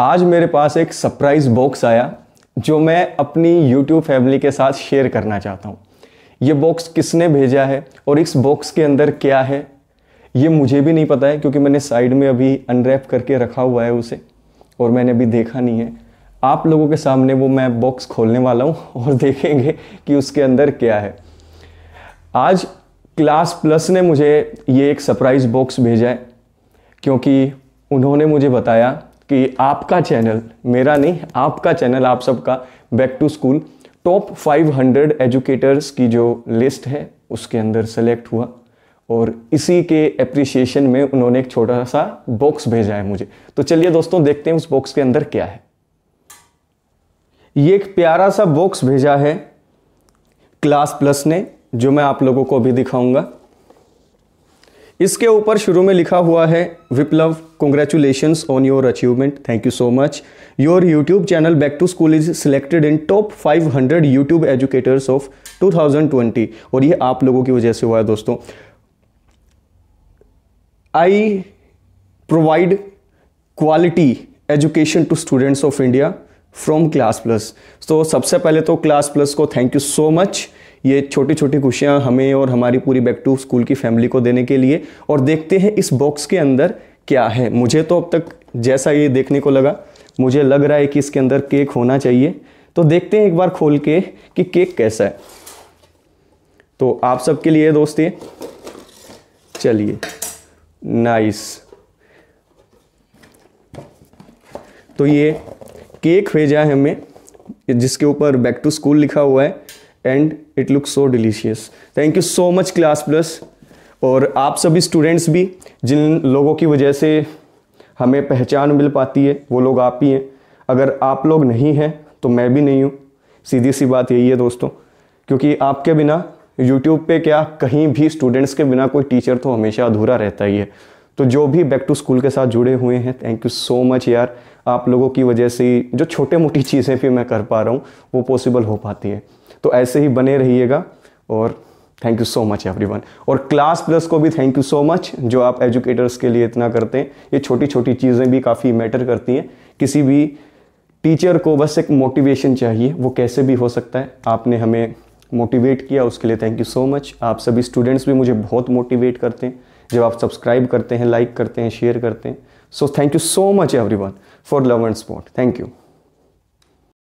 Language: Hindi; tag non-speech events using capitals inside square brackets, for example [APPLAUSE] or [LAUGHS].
आज मेरे पास एक सरप्राइज़ बॉक्स आया जो मैं अपनी यूट्यूब फैमिली के साथ शेयर करना चाहता हूँ ये बॉक्स किसने भेजा है और इस बॉक्स के अंदर क्या है ये मुझे भी नहीं पता है क्योंकि मैंने साइड में अभी अनरैप करके रखा हुआ है उसे और मैंने अभी देखा नहीं है आप लोगों के सामने वो मैं बॉक्स खोलने वाला हूँ [LAUGHS] और देखेंगे कि उसके अंदर क्या है आज क्लास प्लस ने मुझे ये एक सरप्राइज़ बॉक्स भेजा है क्योंकि उन्होंने मुझे बताया कि आपका चैनल मेरा नहीं आपका चैनल आप सबका back to school top 500 educators की जो लिस्ट है उसके अंदर सेलेक्ट हुआ और इसी के अप्रिसिएशन में उन्होंने एक छोटा सा बॉक्स भेजा है मुझे तो चलिए दोस्तों देखते हैं उस बॉक्स के अंदर क्या है ये एक प्यारा सा बॉक्स भेजा है क्लास प्लस ने जो मैं आप लोगों को अभी दिखाऊंगा इसके ऊपर शुरू में लिखा हुआ है Viplav congratulation on your achievement thank you so much your YouTube channel back to school is selected in top 500 YouTube educators of 2020 और ये आप लोगों की वजह से हुआ है दोस्तों I provide quality education to students of India from Class Plus तो सबसे पहले तो क्लास प्लस को थैंक यू सो मच ये छोटी छोटी खुशियाँ हमें और हमारी पूरी बैक टू स्कूल की फैमिली को देने के लिए और देखते हैं इस बॉक्स के अंदर क्या है मुझे तो अब तक जैसा ये देखने को लगा मुझे लग रहा है कि इसके अंदर केक होना चाहिए तो देखते हैं एक बार खोल के कि केक कैसा है तो आप सबके लिए दोस्त ये चलिए नाइस तो ये केक भेजा है हमें जिसके ऊपर बैक टू स्कूल लिखा हुआ है and it look so delicious thank you so much Class Plus और आप सभी स्टूडेंट्स भी जिन लोगों की वजह से हमें पहचान मिल पाती है वो लोग आप ही हैं अगर आप लोग नहीं हैं तो मैं भी नहीं हूँ सीधी सी बात यही है दोस्तों क्योंकि आपके बिना यूट्यूब पे क्या कहीं भी स्टूडेंट्स के बिना कोई टीचर तो हमेशा अधूरा रहता ही है तो जो भी बैक टू स्कूल के साथ जुड़े हुए हैं थैंक यू सो मच यार आप लोगों की वजह से जो छोटे मोटी चीज़ें भी मैं कर पा रहा हूँ वो पॉसिबल हो पाती है तो ऐसे ही बने रहिएगा और thank you so much everyone और क्लास प्लस को भी थैंक यू सो मच जो आप एजुकेटर्स के लिए इतना करते हैं ये छोटी छोटी चीज़ें भी काफ़ी मैटर करती हैं किसी भी टीचर को बस एक मोटिवेशन चाहिए वो कैसे भी हो सकता है आपने हमें मोटिवेट किया उसके लिए थैंक यू सो मच आप सभी स्टूडेंट्स भी मुझे बहुत मोटिवेट करते हैं जब आप सब्सक्राइब करते हैं लाइक करते हैं शेयर करते हैं so thank you so much everyone for love and support thank you